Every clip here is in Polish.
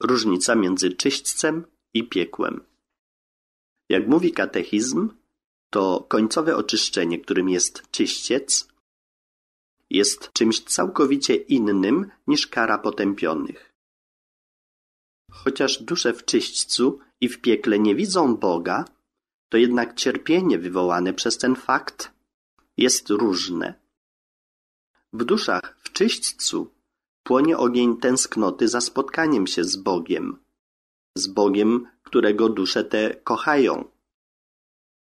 różnica między czyśćcem i piekłem. Jak mówi katechizm, to końcowe oczyszczenie, którym jest czyściec, jest czymś całkowicie innym niż kara potępionych. Chociaż dusze w czyśćcu i w piekle nie widzą Boga, to jednak cierpienie wywołane przez ten fakt jest różne. W duszach w czyśćcu płonie ogień tęsknoty za spotkaniem się z Bogiem, z Bogiem, którego dusze te kochają.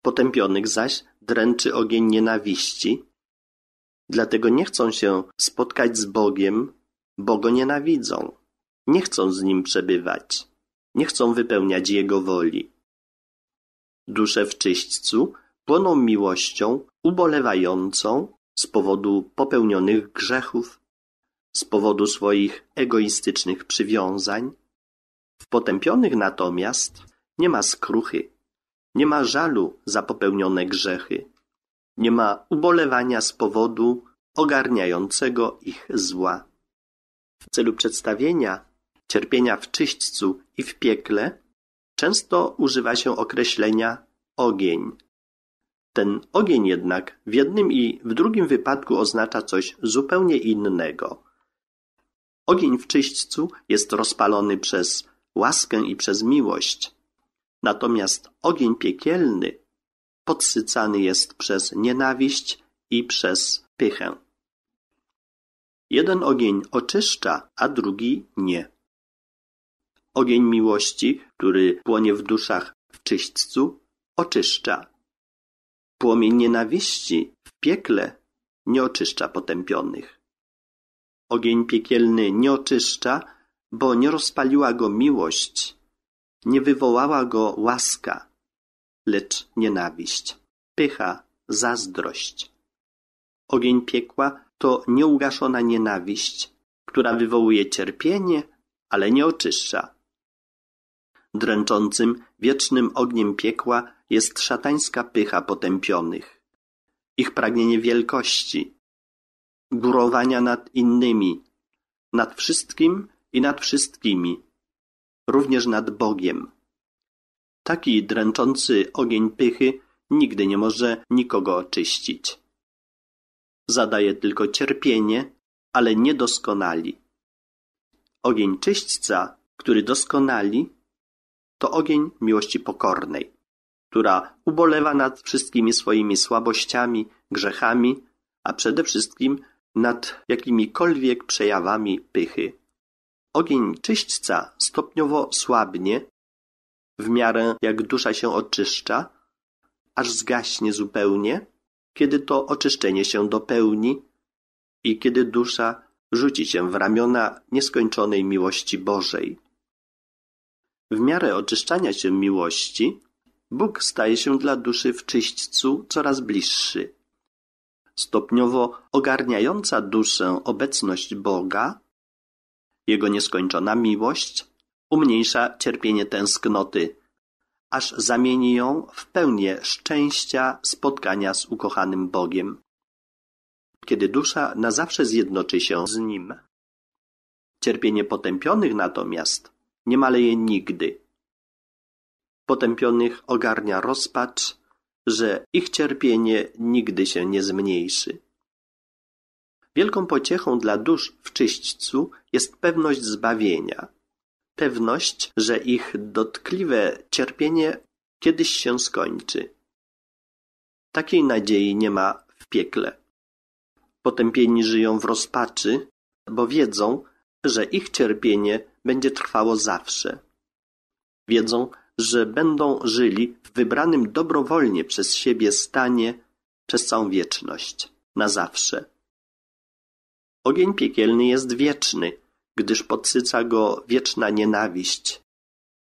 Potępionych zaś dręczy ogień nienawiści, dlatego nie chcą się spotkać z Bogiem, bo go nienawidzą, nie chcą z nim przebywać, nie chcą wypełniać jego woli. Dusze w czyśćcu płoną miłością ubolewającą z powodu popełnionych grzechów z powodu swoich egoistycznych przywiązań, w potępionych natomiast nie ma skruchy, nie ma żalu za popełnione grzechy, nie ma ubolewania z powodu ogarniającego ich zła. W celu przedstawienia cierpienia w czyśćcu i w piekle często używa się określenia ogień. Ten ogień jednak w jednym i w drugim wypadku oznacza coś zupełnie innego. Ogień w czyśćcu jest rozpalony przez łaskę i przez miłość, natomiast ogień piekielny podsycany jest przez nienawiść i przez pychę. Jeden ogień oczyszcza, a drugi nie. Ogień miłości, który płonie w duszach w czyśćcu, oczyszcza. Płomień nienawiści w piekle nie oczyszcza potępionych. Ogień piekielny nie oczyszcza, bo nie rozpaliła go miłość, nie wywołała go łaska, lecz nienawiść, pycha, zazdrość. Ogień piekła to nieugaszona nienawiść, która wywołuje cierpienie, ale nie oczyszcza. Dręczącym, wiecznym ogniem piekła jest szatańska pycha potępionych. Ich pragnienie wielkości, górowania nad innymi, nad wszystkim i nad wszystkimi, również nad Bogiem. Taki dręczący ogień pychy nigdy nie może nikogo oczyścić. Zadaje tylko cierpienie, ale nie doskonali. Ogień czyśćca, który doskonali, to ogień miłości pokornej, która ubolewa nad wszystkimi swoimi słabościami, grzechami, a przede wszystkim nad jakimikolwiek przejawami pychy. Ogień czyśćca stopniowo słabnie, w miarę jak dusza się oczyszcza, aż zgaśnie zupełnie, kiedy to oczyszczenie się dopełni i kiedy dusza rzuci się w ramiona nieskończonej miłości Bożej. W miarę oczyszczania się miłości, Bóg staje się dla duszy w czyśćcu coraz bliższy stopniowo ogarniająca duszę obecność Boga, Jego nieskończona miłość umniejsza cierpienie tęsknoty, aż zamieni ją w pełnię szczęścia spotkania z ukochanym Bogiem. Kiedy dusza na zawsze zjednoczy się z Nim. Cierpienie potępionych natomiast nie maleje nigdy. Potępionych ogarnia rozpacz, że ich cierpienie nigdy się nie zmniejszy. Wielką pociechą dla dusz w czyśćcu jest pewność zbawienia, pewność, że ich dotkliwe cierpienie kiedyś się skończy. Takiej nadziei nie ma w piekle. Potępieni żyją w rozpaczy, bo wiedzą, że ich cierpienie będzie trwało zawsze. Wiedzą, że będą żyli w wybranym dobrowolnie przez siebie stanie przez całą wieczność, na zawsze. Ogień piekielny jest wieczny, gdyż podsyca go wieczna nienawiść,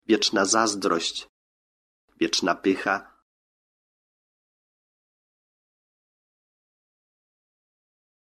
wieczna zazdrość, wieczna pycha,